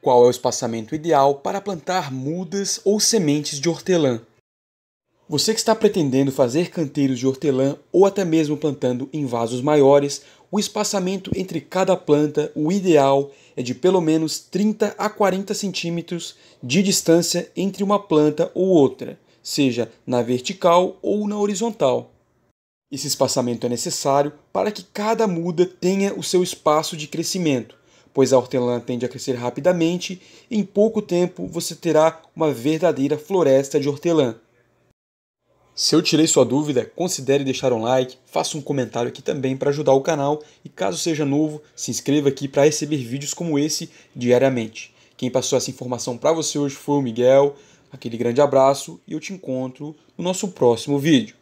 Qual é o espaçamento ideal para plantar mudas ou sementes de hortelã? Você que está pretendendo fazer canteiros de hortelã ou até mesmo plantando em vasos maiores, o espaçamento entre cada planta, o ideal, é de pelo menos 30 a 40 centímetros de distância entre uma planta ou outra, seja na vertical ou na horizontal. Esse espaçamento é necessário para que cada muda tenha o seu espaço de crescimento, pois a hortelã tende a crescer rapidamente e em pouco tempo você terá uma verdadeira floresta de hortelã. Se eu tirei sua dúvida, considere deixar um like, faça um comentário aqui também para ajudar o canal e caso seja novo, se inscreva aqui para receber vídeos como esse diariamente. Quem passou essa informação para você hoje foi o Miguel. Aquele grande abraço e eu te encontro no nosso próximo vídeo.